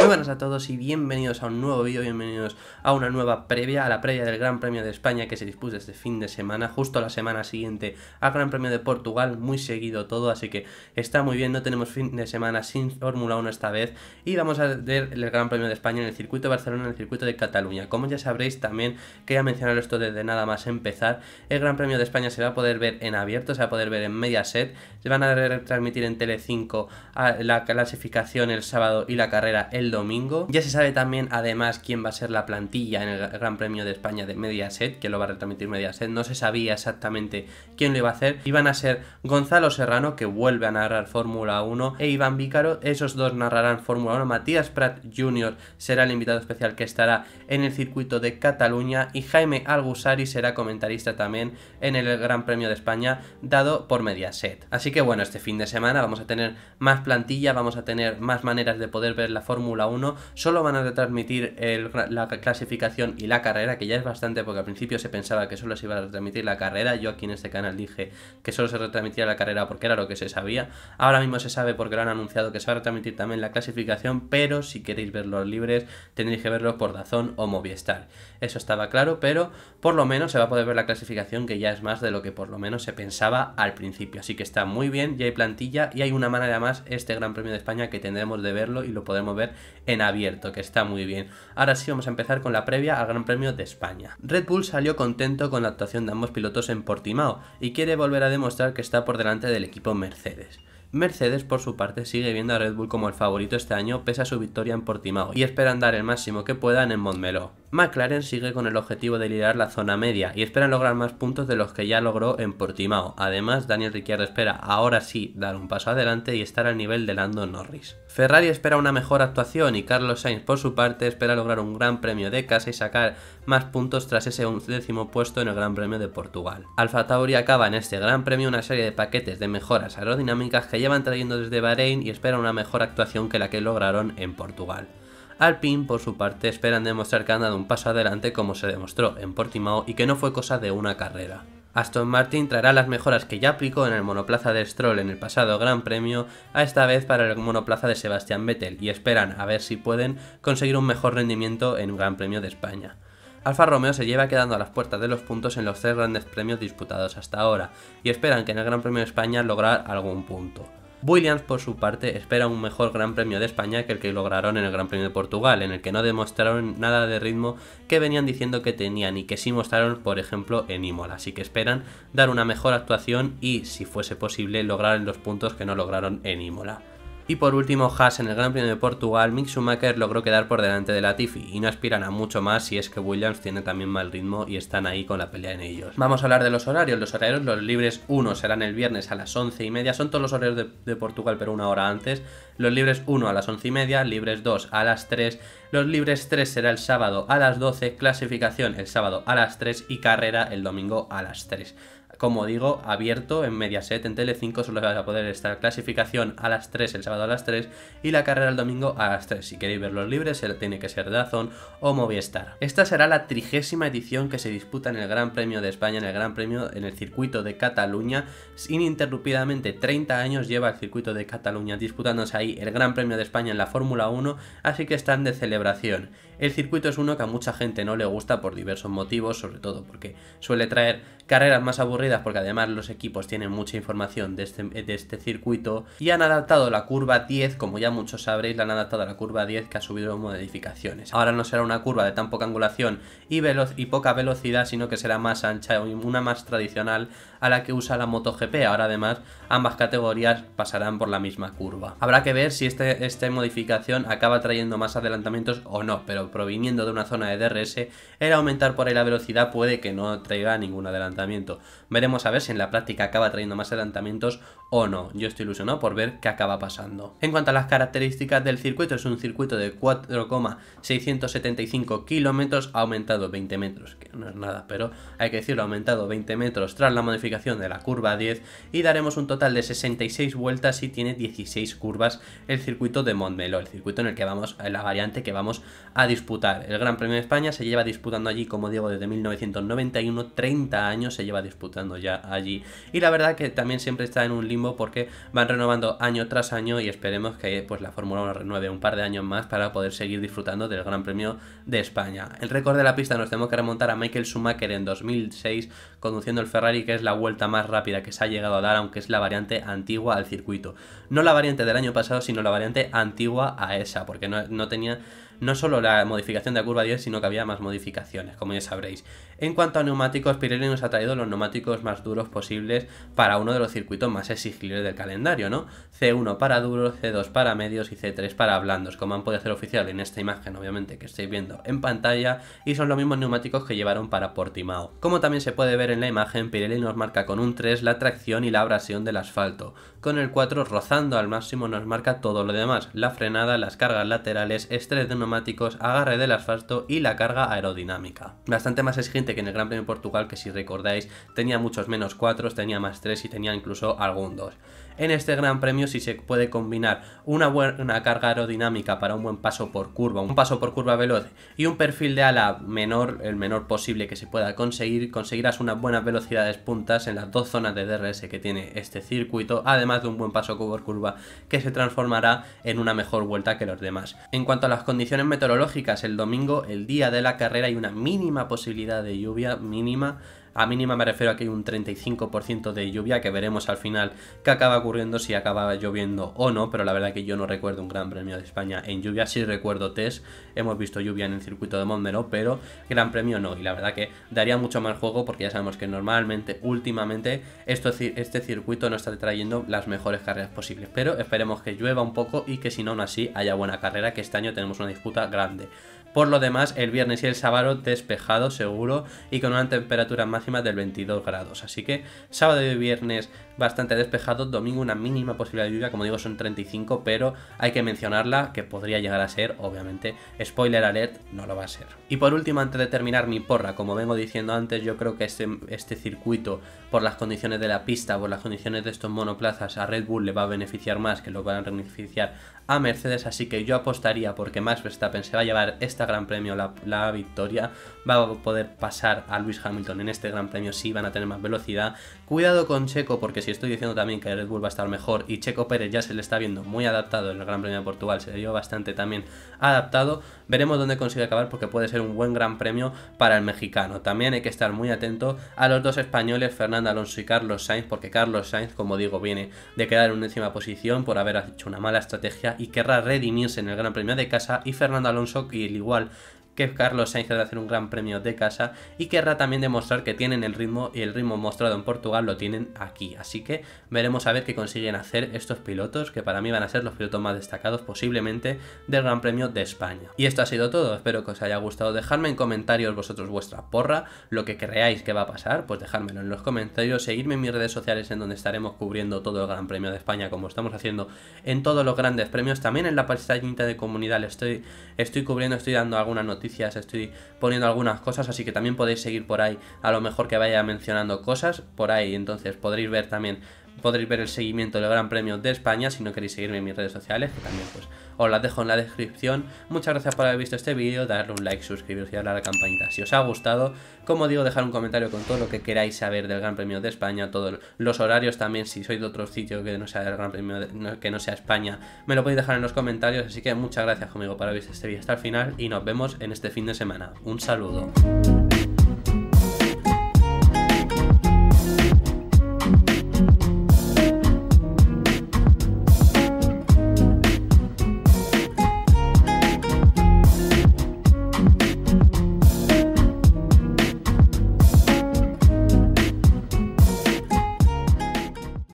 Muy buenas a todos y bienvenidos a un nuevo vídeo, bienvenidos a una nueva previa, a la previa del Gran Premio de España que se dispuse este fin de semana, justo la semana siguiente al Gran Premio de Portugal, muy seguido todo, así que está muy bien, no tenemos fin de semana sin Fórmula 1 esta vez y vamos a ver el Gran Premio de España en el circuito de Barcelona, en el circuito de Cataluña. Como ya sabréis también, quería mencionar esto desde nada más empezar, el Gran Premio de España se va a poder ver en abierto, se va a poder ver en Mediaset, se van a retransmitir en Telecinco ah, la clasificación el sábado y la carrera el domingo. Ya se sabe también además quién va a ser la plantilla en el Gran Premio de España de Mediaset, que lo va a retransmitir Mediaset. No se sabía exactamente quién lo iba a hacer. Iban a ser Gonzalo Serrano, que vuelve a narrar Fórmula 1, e Iván Vícaro. Esos dos narrarán Fórmula 1. Matías Prat Jr. será el invitado especial que estará en el circuito de Cataluña y Jaime Algusari será comentarista también en el Gran Premio de España dado por Mediaset. Así que bueno, este fin de semana vamos a tener más plantilla, vamos a tener más maneras de poder ver la Fórmula solo van a retransmitir la clasificación y la carrera, que ya es bastante porque al principio se pensaba que solo se iba a retransmitir la carrera, yo aquí en este canal dije que solo se retransmitía la carrera porque era lo que se sabía, ahora mismo se sabe porque lo han anunciado que se va a retransmitir también la clasificación, pero si queréis ver los libres tendréis que verlos por Dazón o Movistar, eso estaba claro, pero por lo menos se va a poder ver la clasificación que ya es más de lo que por lo menos se pensaba al principio, así que está muy bien, ya hay plantilla y hay una manera más este Gran Premio de España que tendremos de verlo y lo podemos ver en abierto, que está muy bien. Ahora sí vamos a empezar con la previa al Gran Premio de España. Red Bull salió contento con la actuación de ambos pilotos en Portimao y quiere volver a demostrar que está por delante del equipo Mercedes. Mercedes, por su parte, sigue viendo a Red Bull como el favorito este año pese a su victoria en Portimao y esperan dar el máximo que puedan en Montmeló. McLaren sigue con el objetivo de liderar la zona media y espera lograr más puntos de los que ya logró en Portimao. Además, Daniel Ricciardo espera ahora sí dar un paso adelante y estar al nivel de Lando Norris. Ferrari espera una mejor actuación y Carlos Sainz por su parte espera lograr un gran premio de casa y sacar más puntos tras ese undécimo puesto en el Gran Premio de Portugal. Alfa Tauri acaba en este Gran Premio una serie de paquetes de mejoras aerodinámicas que llevan trayendo desde Bahrein y espera una mejor actuación que la que lograron en Portugal. Alpine, por su parte, esperan demostrar que han dado un paso adelante como se demostró en Portimao y que no fue cosa de una carrera. Aston Martin traerá las mejoras que ya aplicó en el monoplaza de Stroll en el pasado Gran Premio, a esta vez para el monoplaza de Sebastián Vettel, y esperan a ver si pueden conseguir un mejor rendimiento en un Gran Premio de España. Alfa Romeo se lleva quedando a las puertas de los puntos en los tres grandes premios disputados hasta ahora, y esperan que en el Gran Premio de España lograr algún punto. Williams, por su parte, espera un mejor Gran Premio de España que el que lograron en el Gran Premio de Portugal, en el que no demostraron nada de ritmo que venían diciendo que tenían y que sí mostraron, por ejemplo, en Imola. Así que esperan dar una mejor actuación y, si fuese posible, lograr los puntos que no lograron en Imola. Y por último, Haas en el Gran Premio de Portugal, Mick Schumacher logró quedar por delante de Latifi y no aspiran a mucho más si es que Williams tiene también mal ritmo y están ahí con la pelea en ellos. Vamos a hablar de los horarios. Los horarios, los libres 1 serán el viernes a las 11 y media, son todos los horarios de, de Portugal pero una hora antes. Los libres 1 a las 11 y media, libres 2 a las 3, los libres 3 será el sábado a las 12, clasificación el sábado a las 3 y carrera el domingo a las 3 como digo, abierto en Mediaset, en Tele5, solo vas a poder estar clasificación a las 3 el sábado a las 3 y la carrera el domingo a las 3. Si queréis verlos libres, tiene que ser Dazón o Movistar. Esta será la trigésima edición que se disputa en el Gran Premio de España, en el Gran Premio en el circuito de Cataluña. Ininterrumpidamente 30 años lleva el circuito de Cataluña disputándose ahí el Gran Premio de España en la Fórmula 1, así que están de celebración. El circuito es uno que a mucha gente no le gusta por diversos motivos, sobre todo porque suele traer carreras más aburridas porque además los equipos tienen mucha información de este, este circuito, y han adaptado la curva 10, como ya muchos sabréis, la han adaptado a la curva 10 que ha subido modificaciones. Ahora no será una curva de tan poca angulación y, poca velocidad, sino que será más ancha, una más tradicional a la que usa la MotoGP. Ahora además ambas categorías pasarán por la misma curva. Habrá que ver si este, esta modificación acaba trayendo más adelantamientos o no, pero proviniendo de una zona de DRS, el aumentar por ahí la velocidad puede que no traiga ningún adelantamiento veremos a ver si en la práctica acaba trayendo más adelantamientos o no. Yo estoy ilusionado por ver qué acaba pasando. En cuanto a las características del circuito, es un circuito de 4,675 kilómetros, ha aumentado 20 metros, que no es nada, pero hay que decirlo, ha aumentado 20 metros tras la modificación de la curva 10 y daremos un total de 66 vueltas y tiene 16 curvas el circuito de Montmeló, el circuito en el que vamos, la variante que vamos a disputar. El Gran Premio de España se lleva disputando allí, como digo, desde 1991, 30 años se lleva disputando ya allí y la verdad que también siempre está en un límite porque van renovando año tras año y esperemos que pues, la Fórmula 1 renueve un par de años más para poder seguir disfrutando del Gran Premio de España. El récord de la pista nos tenemos que remontar a Michael Schumacher en 2006 conduciendo el Ferrari que es la vuelta más rápida que se ha llegado a dar aunque es la variante antigua al circuito. No la variante del año pasado sino la variante antigua a esa porque no tenía no solo la modificación de la curva 10, sino que había más modificaciones, como ya sabréis. En cuanto a neumáticos, Pirelli nos ha traído los neumáticos más duros posibles para uno de los circuitos más exigibles del calendario, ¿no? C1 para duros, C2 para medios y C3 para blandos, como han podido hacer oficial en esta imagen, obviamente, que estáis viendo en pantalla, y son los mismos neumáticos que llevaron para Portimao. Como también se puede ver en la imagen, Pirelli nos marca con un 3 la tracción y la abrasión del asfalto, con el 4 rozando al máximo nos marca todo lo demás, la frenada, las cargas laterales, estrés de neumáticos, agarre del asfalto y la carga aerodinámica. Bastante más exigente que en el Gran Premio Portugal que si recordáis tenía muchos menos 4, tenía más 3 y tenía incluso algún 2 en este Gran Premio si se puede combinar una buena carga aerodinámica para un buen paso por curva, un paso por curva veloz y un perfil de ala menor, el menor posible que se pueda conseguir, conseguirás unas buenas velocidades puntas en las dos zonas de DRS que tiene este circuito, además de un buen paso por curva que se transformará en una mejor vuelta que los demás. En cuanto a las condiciones meteorológicas, el domingo, el día de la carrera, hay una mínima posibilidad de lluvia, mínima, a mínima me refiero a que hay un 35% de lluvia que veremos al final qué acaba ocurriendo, si acaba lloviendo o no, pero la verdad que yo no recuerdo un Gran Premio de España en lluvia, sí recuerdo test, hemos visto lluvia en el circuito de Montmeló, pero Gran Premio no, y la verdad que daría mucho más juego porque ya sabemos que normalmente, últimamente, este circuito no está trayendo las mejores carreras posibles, pero esperemos que llueva un poco y que si no, aún así haya buena carrera, que este año tenemos una disputa grande. Por lo demás, el viernes y el sábado despejado seguro y con una temperatura máxima del 22 grados. Así que sábado y viernes bastante despejado. Domingo una mínima posibilidad de lluvia, como digo son 35, pero hay que mencionarla que podría llegar a ser, obviamente, spoiler alert, no lo va a ser. Y por último, antes de terminar mi porra, como vengo diciendo antes, yo creo que este, este circuito, por las condiciones de la pista, por las condiciones de estos monoplazas, a Red Bull le va a beneficiar más que lo van a beneficiar a Mercedes, así que yo apostaría porque Max Verstappen se va a llevar esta Gran Premio la, victoria, va a poder pasar a Lewis Hamilton en este Gran Premio si van a tener más velocidad. Cuidado con Checo porque si estoy diciendo también que Red Bull va a estar mejor y Checo Pérez ya se le está viendo muy adaptado en el Gran Premio de Portugal, se le dio bastante también adaptado, veremos dónde consigue acabar porque puede ser un buen Gran Premio para el mexicano. También hay que estar muy atento a los dos españoles, Fernando Alonso y Carlos Sainz, porque Carlos Sainz, como digo, viene de quedar en una décima posición por haber hecho una mala estrategia y querrá redimirse en el Gran Premio de casa y Fernando Alonso, que igual que Carlos Sainz ha de hacer un gran premio de casa y querrá también demostrar que tienen el ritmo y el ritmo mostrado en Portugal lo tienen aquí. Así que veremos a ver qué consiguen hacer estos pilotos, que para mí van a ser los pilotos más destacados posiblemente del Gran Premio de España. Y esto ha sido todo, espero que os haya gustado. Dejadme en comentarios vosotros vuestra porra, lo que creáis que va a pasar, pues dejármelo en los comentarios, seguirme en mis redes sociales en donde estaremos cubriendo todo el Gran Premio de España como estamos haciendo en todos los grandes premios, también en la pestañita de comunidad estoy, estoy cubriendo, estoy dando alguna noticia estoy poniendo algunas cosas, así que también podéis seguir por ahí, a lo mejor que vaya mencionando cosas por ahí, entonces podréis ver también podréis ver el seguimiento del Gran Premio de España si no queréis seguirme en mis redes sociales, que también pues os las dejo en la descripción. Muchas gracias por haber visto este vídeo, darle un like, suscribiros y darle a la campanita si os ha gustado. Como digo, dejar un comentario con todo lo que queráis saber del Gran Premio de España, todos los horarios también, si sois de otro sitio que no sea el Gran Premio, que no sea España, me lo podéis dejar en los comentarios. Así que muchas gracias conmigo por haber visto este vídeo hasta el final y nos vemos en este fin de semana. Un saludo.